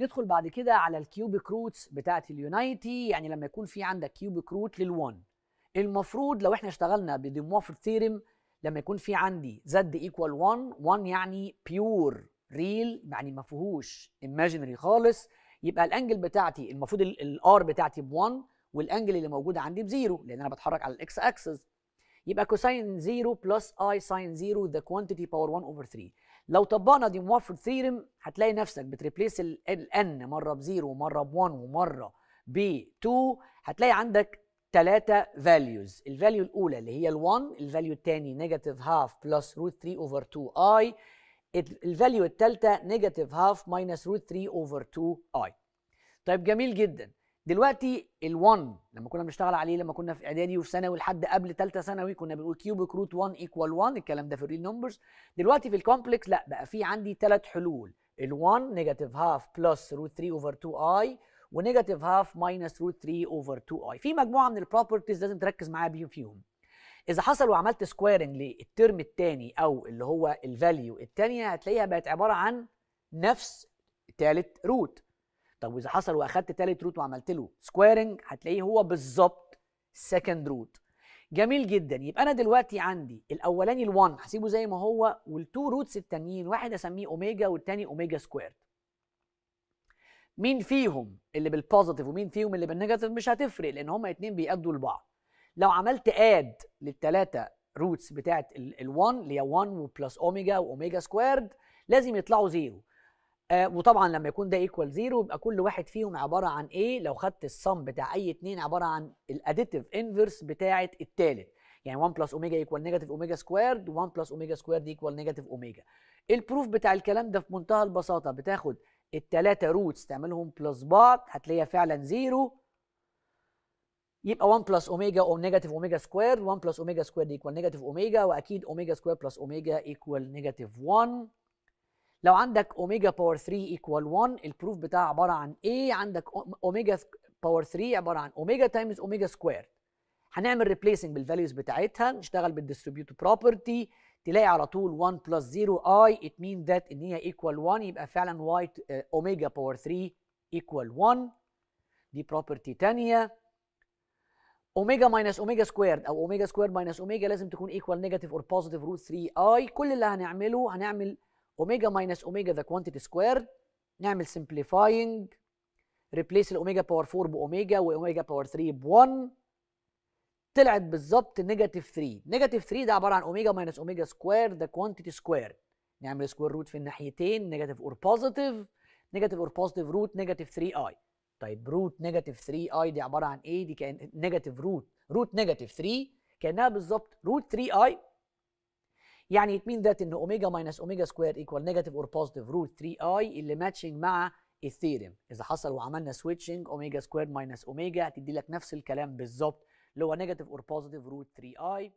ندخل بعد كده على الكيوبيك روتس بتاعت اليونايتي يعني لما يكون في عندك كيوبيك روت لل1 المفروض لو احنا اشتغلنا بديموفر ثيرم لما يكون في عندي زد ايكوال 1 1 يعني بيور ريل يعني ما فيهوش ايماجينري خالص يبقى الانجل بتاعتي المفروض الار بتاعتي ب1 والانجل اللي موجود عندي بزيرو لان انا بتحرك على الاكس اكسس يبقى كوساين 0 بلس اي ساين 0 ذا كوانتيتي باور 1 اوفر 3 لو طبقنا دي موفر ثيرم هتلاقي نفسك بتريبليس n مره ب 0 ومره ب1 ومره ب2 هتلاقي عندك ثلاثة فاليوز الفاليو الأولى اللي هي ال1 الفاليو الثاني نيجاتيف هاف بلس روت 3 اوفر 2 اي الفاليو الثالثة نيجاتيف هاف ماينس روت 3 اوفر 2 اي طيب جميل جدا دلوقتي ال1 لما كنا بنشتغل عليه لما كنا في اعدادي وفي ثانوي لحد قبل ثالثه ثانوي كنا بنقول كيوبك روت 1 ايكوال 1 الكلام ده في الريل نمبرز دلوقتي في الكومبلكس لا بقى في عندي ثلاث حلول ال1 نيجاتيف هاف بلس روت 3 اوفر 2 اي ونيجاتيف هاف ماينس روت 3 اوفر 2 اي في مجموعه من البروبرتيز لازم تركز معايا بيهم فيهم اذا حصل وعملت سكويرنج للترم الثاني او اللي هو الفاليو الثانيه هتلاقيها بقت عباره عن نفس ثالث روت طب واذا حصل واخدت تالت روت وعملت له سكويرنج هتلاقيه هو بالظبط سكند روت جميل جدا يبقى انا دلوقتي عندي الاولاني ال1 هسيبه زي ما هو والتو روتس التانيين واحد اسميه اوميجا والتاني اوميجا سكويرد مين فيهم اللي بالبوزيتيف ومين فيهم اللي بالنيجاتيف مش هتفرق لان هما اتنين بيأدوا لبعض لو عملت اد للثلاثه روتس بتاعت ال1 اللي هي 1 وبلس اوميجا واوميجا سكويرد لازم يطلعوا زيرو آه وطبعا لما يكون ده ايكوال زيرو يبقى كل واحد فيهم عباره عن ايه لو خدت الصم بتاع اي اتنين عباره عن الاديتيف انفرس بتاعه التالت يعني 1 بلس اوميجا ايكوال نيجاتيف اوميجا سكويرد 1 بلس اوميجا سكويرد ايكوال نيجاتيف اوميجا البروف بتاع الكلام ده في منتهى البساطه بتاخد التلاتة روتس تعملهم بلس بعض هتلاقيها فعلا زيرو يبقى 1 بلس اوميجا او نيجاتيف اوميجا سكويرد 1 بلس اوميجا سكويرد ايكوال نيجاتيف اوميجا واكيد اوميجا سكوير بلس اوميجا ايكوال نيجاتيف 1 لو عندك اوميجا باور 3 ايكوال 1 البروف بتاعها عباره عن ايه عندك اوميجا باور 3 عباره عن اوميجا تايمز اوميجا سكوير هنعمل ريبليسنج بالفاليوز بتاعتها نشتغل بالديستريبيوت بروبرتي تلاقي على طول 1 بلس 0 اي ات مين ذات ان هي ايكوال 1 يبقى فعلا واي اوميجا باور 3 ايكوال 1 دي بروبرتي ثانيه اوميجا ماينس اوميجا سكويرد او اوميجا سكويرد ماينس اوميجا لازم تكون ايكوال نيجاتيف اور بوزيتيف روت 3 اي كل اللي هنعمله هنعمل اوميجا ماينس اوميجا ذا كوانتيتي سكويرد نعمل سمبليفاينج ريبليس الاوميجا باور 4 باوميجا واوميجا باور 3 ب 1 طلعت بالظبط نيجاتيف 3 نيجاتيف 3 ده عباره عن اوميجا ماينس اوميجا سكوير ذا كوانتيتي سكوير نعمل سكوير روت في الناحيتين نيجاتيف اور بوزيتيف نيجاتيف اور بوزيتيف روت نيجاتيف 3 اي طيب روت نيجاتيف 3 اي دي عباره عن ايه دي كان نيجاتيف روت روت نيجاتيف 3 كانها بالظبط روت 3 اي يعني it mean that ان اوميجا ماينس اوميجا سكوير ايكوال نيجاتيف اور بوزيتيف روت 3 اي اللي ماتشنج مع الثيرم اذا حصل وعملنا سويتشنج اوميجا سكوير ماينس اوميجا هتدي لك نفس الكلام بالظبط اللي هو نيجاتيف اور بوزيتيف روت 3 اي